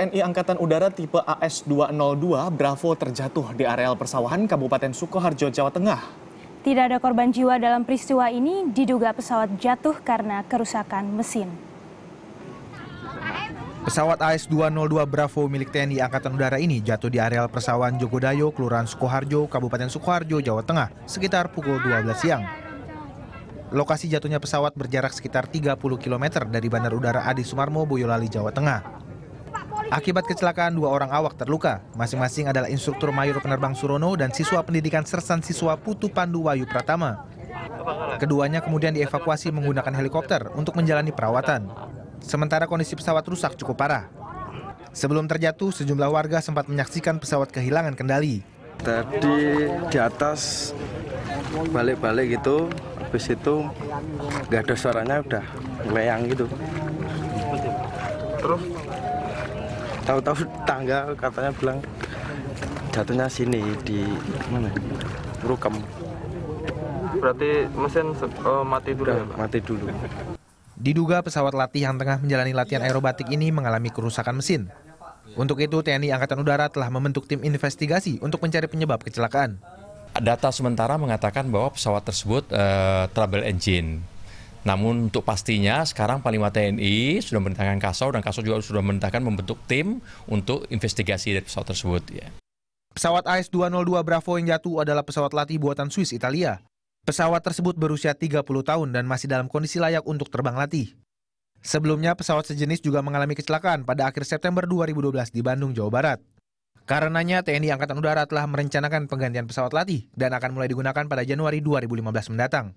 TNI Angkatan Udara tipe AS-202 Bravo terjatuh di areal persawahan Kabupaten Sukoharjo, Jawa Tengah. Tidak ada korban jiwa dalam peristiwa ini, diduga pesawat jatuh karena kerusakan mesin. Pesawat AS-202 Bravo milik TNI Angkatan Udara ini jatuh di areal persawahan Jogodayo, Kelurahan Sukoharjo, Kabupaten Sukoharjo, Jawa Tengah, sekitar pukul 12 siang. Lokasi jatuhnya pesawat berjarak sekitar 30 km dari Bandar Udara Adi Sumarmo, Boyolali, Jawa Tengah. Akibat kecelakaan, dua orang awak terluka. Masing-masing adalah instruktur Mayor Penerbang Surono dan siswa pendidikan Sersan Siswa Putu Pandu Wayu Pratama. Keduanya kemudian dievakuasi menggunakan helikopter untuk menjalani perawatan. Sementara kondisi pesawat rusak cukup parah. Sebelum terjatuh, sejumlah warga sempat menyaksikan pesawat kehilangan kendali. Tadi di atas balik-balik gitu, habis itu nggak ada suaranya udah melayang gitu. Terus tahu-tahu tangga katanya bilang jatuhnya sini di mana Rukem berarti mesin uh, mati dulu Udah, ya, Pak? mati dulu diduga pesawat latih yang tengah menjalani latihan aerobatik ini mengalami kerusakan mesin untuk itu TNI Angkatan Udara telah membentuk tim investigasi untuk mencari penyebab kecelakaan data sementara mengatakan bahwa pesawat tersebut uh, trouble engine namun untuk pastinya sekarang Panglima TNI sudah merintahkan Kasau dan Kasau juga sudah merintahkan membentuk tim untuk investigasi dari pesawat tersebut. Ya. Pesawat AS-202 Bravo yang jatuh adalah pesawat latih buatan Swiss Italia. Pesawat tersebut berusia 30 tahun dan masih dalam kondisi layak untuk terbang latih. Sebelumnya pesawat sejenis juga mengalami kecelakaan pada akhir September 2012 di Bandung, Jawa Barat. Karenanya TNI Angkatan Udara telah merencanakan penggantian pesawat latih dan akan mulai digunakan pada Januari 2015 mendatang